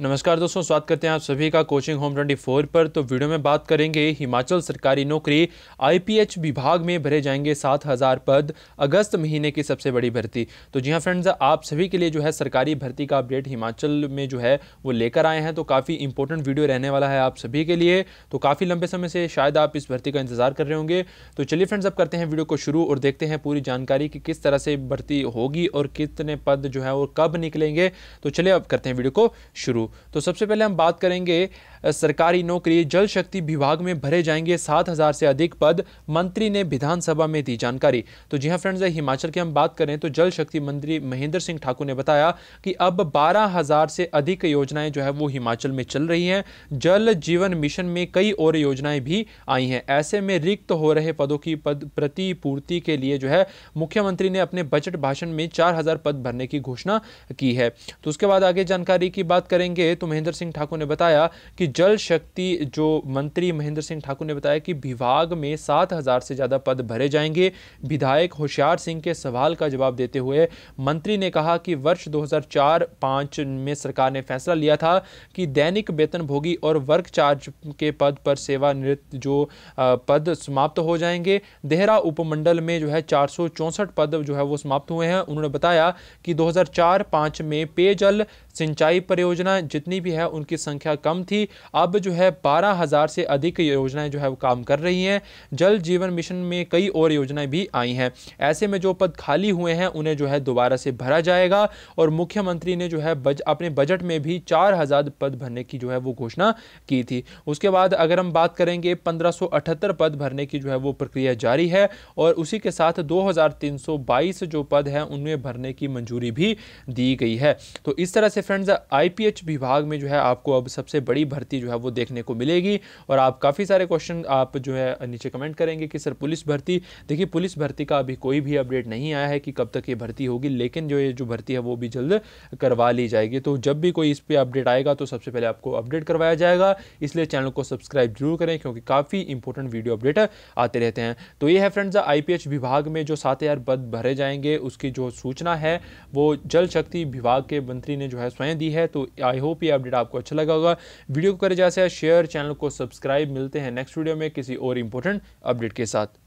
नमस्कार दोस्तों स्वागत करते हैं आप सभी का कोचिंग होम 24 पर तो वीडियो में बात करेंगे हिमाचल सरकारी नौकरी आईपीएच विभाग में भरे जाएंगे 7000 पद अगस्त महीने की सबसे बड़ी भर्ती तो जी हाँ फ्रेंड्स आप सभी के लिए जो है सरकारी भर्ती का अपडेट हिमाचल में जो है वो लेकर आए हैं तो काफ़ी इंपॉर्टेंट वीडियो रहने वाला है आप सभी के लिए तो काफ़ी लंबे समय से शायद आप इस भर्ती का इंतजार कर रहे होंगे तो चलिए फ्रेंड्स अब करते हैं वीडियो को शुरू और देखते हैं पूरी जानकारी कि किस तरह से भर्ती होगी और कितने पद जो है वो कब निकलेंगे तो चलिए अब करते हैं वीडियो को शुरू शुरू तो सबसे पहले हम बात करेंगे सरकारी नौकरी जल शक्ति विभाग में भरे जाएंगे सात हज़ार से अधिक पद मंत्री ने विधानसभा में दी जानकारी तो जी हाँ फ्रेंड्स हिमाचल की हम बात करें तो जल शक्ति मंत्री महेंद्र सिंह ठाकुर ने बताया कि अब बारह हज़ार से अधिक योजनाएं जो है वो हिमाचल में चल रही हैं जल जीवन मिशन में कई और योजनाएं भी आई हैं ऐसे में रिक्त हो रहे पदों की पद प्रतिपूर्ति के लिए जो है मुख्यमंत्री ने अपने बजट भाषण में चार हज़ार पद भरने की घोषणा की है तो उसके बाद आगे जानकारी की बात करेंगे जाएंगे तो महेंद्र सिंह ठाकुर ने बताया कि जल शक्ति जो मंत्री महेंद्र सिंह ठाकुर ने बताया कि विभाग में सात हज़ार से ज़्यादा पद भरे जाएंगे विधायक होशियार सिंह के सवाल का जवाब देते हुए मंत्री ने कहा कि वर्ष 2004 हजार में सरकार ने फैसला लिया था कि दैनिक वेतन भोगी और वर्क चार्ज के पद पर सेवानिवृत्त जो पद समाप्त हो जाएंगे देहरा उपमंडल में जो है चार पद जो है वो समाप्त हुए हैं उन्होंने बताया कि 2004-5 में पेयजल सिंचाई परियोजना जितनी भी है उनकी संख्या कम थी अब जो है बारह हज़ार से अधिक योजनाएं जो है वो काम कर रही हैं जल जीवन मिशन में कई और योजनाएं भी आई हैं ऐसे में जो पद खाली हुए हैं उन्हें जो है दोबारा से भरा जाएगा और मुख्यमंत्री ने जो है बज, अपने बजट में भी चार हज़ार पद भरने की जो है वो घोषणा की थी उसके बाद अगर हम बात करेंगे पंद्रह पद भरने की जो है वो प्रक्रिया जारी है और उसी के साथ दो जो पद हैं उनमें भरने की मंजूरी भी दी गई है तो इस तरह से फ्रेंड्स आई भी विभाग में जो है आपको अब सबसे बड़ी भर्ती जो है वो देखने को मिलेगी और आप काफ़ी सारे क्वेश्चन आप जो है नीचे कमेंट करेंगे कि सर पुलिस भर्ती देखिए पुलिस भर्ती का अभी कोई भी अपडेट नहीं आया है कि कब तक ये भर्ती होगी लेकिन जो ये जो भर्ती है वो भी जल्द करवा ली जाएगी तो जब भी कोई इस पर अपडेट आएगा तो सबसे पहले आपको अपडेट करवाया जाएगा इसलिए चैनल को सब्सक्राइब जरूर करें क्योंकि काफ़ी इंपॉर्टेंट वीडियो अपडेट आते रहते हैं तो ये है फ्रेंड्स आई विभाग में जो सात हज़ार पद भरे जाएंगे उसकी जो सूचना है वो जल शक्ति विभाग के मंत्री ने जो है स्वयं दी है तो आई होप ये अपडेट आपको अच्छा लगा होगा वीडियो को करें जैसे शेयर चैनल को सब्सक्राइब मिलते हैं नेक्स्ट वीडियो में किसी और इंपॉर्टेंट अपडेट के साथ